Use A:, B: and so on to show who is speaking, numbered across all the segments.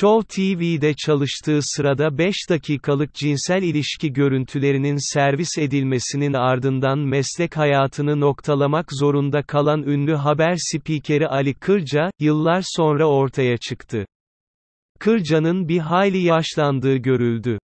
A: Show TV'de çalıştığı sırada 5 dakikalık cinsel ilişki görüntülerinin servis edilmesinin ardından meslek hayatını noktalamak zorunda kalan ünlü haber spikeri Ali Kırca, yıllar sonra ortaya çıktı. Kırca'nın bir hayli yaşlandığı görüldü.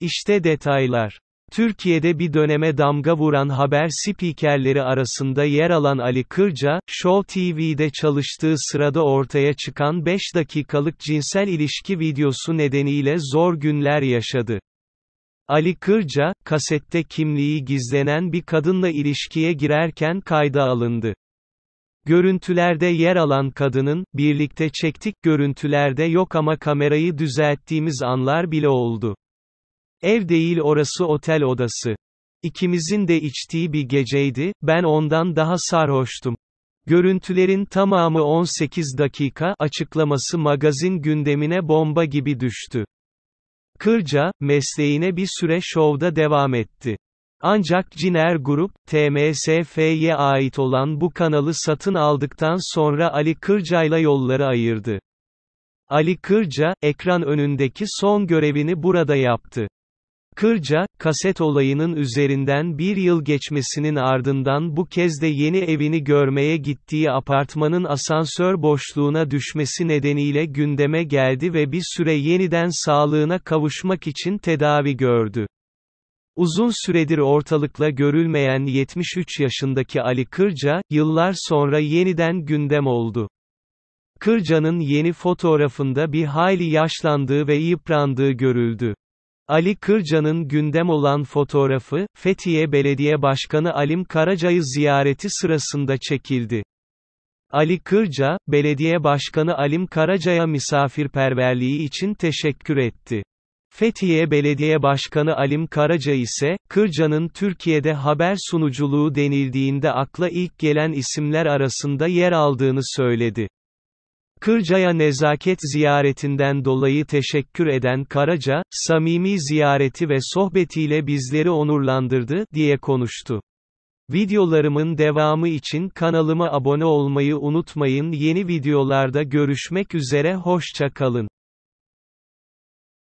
A: İşte detaylar. Türkiye'de bir döneme damga vuran haber spikerleri arasında yer alan Ali Kırca, Show TV'de çalıştığı sırada ortaya çıkan 5 dakikalık cinsel ilişki videosu nedeniyle zor günler yaşadı. Ali Kırca, kasette kimliği gizlenen bir kadınla ilişkiye girerken kayda alındı. Görüntülerde yer alan kadının, birlikte çektik görüntülerde yok ama kamerayı düzelttiğimiz anlar bile oldu. Ev değil orası otel odası. İkimizin de içtiği bir geceydi, ben ondan daha sarhoştum. Görüntülerin tamamı 18 dakika açıklaması magazin gündemine bomba gibi düştü. Kırca, mesleğine bir süre şovda devam etti. Ancak Ciner Grup, TMSF'ye ait olan bu kanalı satın aldıktan sonra Ali Kırca'yla yolları ayırdı. Ali Kırca, ekran önündeki son görevini burada yaptı. Kırca, kaset olayının üzerinden bir yıl geçmesinin ardından bu kez de yeni evini görmeye gittiği apartmanın asansör boşluğuna düşmesi nedeniyle gündeme geldi ve bir süre yeniden sağlığına kavuşmak için tedavi gördü. Uzun süredir ortalıkla görülmeyen 73 yaşındaki Ali Kırca, yıllar sonra yeniden gündem oldu. Kırca'nın yeni fotoğrafında bir hayli yaşlandığı ve yıprandığı görüldü. Ali Kırca'nın gündem olan fotoğrafı, Fethiye Belediye Başkanı Alim Karaca'yı ziyareti sırasında çekildi. Ali Kırca, Belediye Başkanı Alim Karaca'ya misafirperverliği için teşekkür etti. Fethiye Belediye Başkanı Alim Karaca ise, Kırca'nın Türkiye'de haber sunuculuğu denildiğinde akla ilk gelen isimler arasında yer aldığını söyledi. Kırca'ya nezaket ziyaretinden dolayı teşekkür eden Karaca, samimi ziyareti ve sohbetiyle bizleri onurlandırdı, diye konuştu. Videolarımın devamı için kanalıma abone olmayı unutmayın yeni videolarda görüşmek üzere hoşça kalın.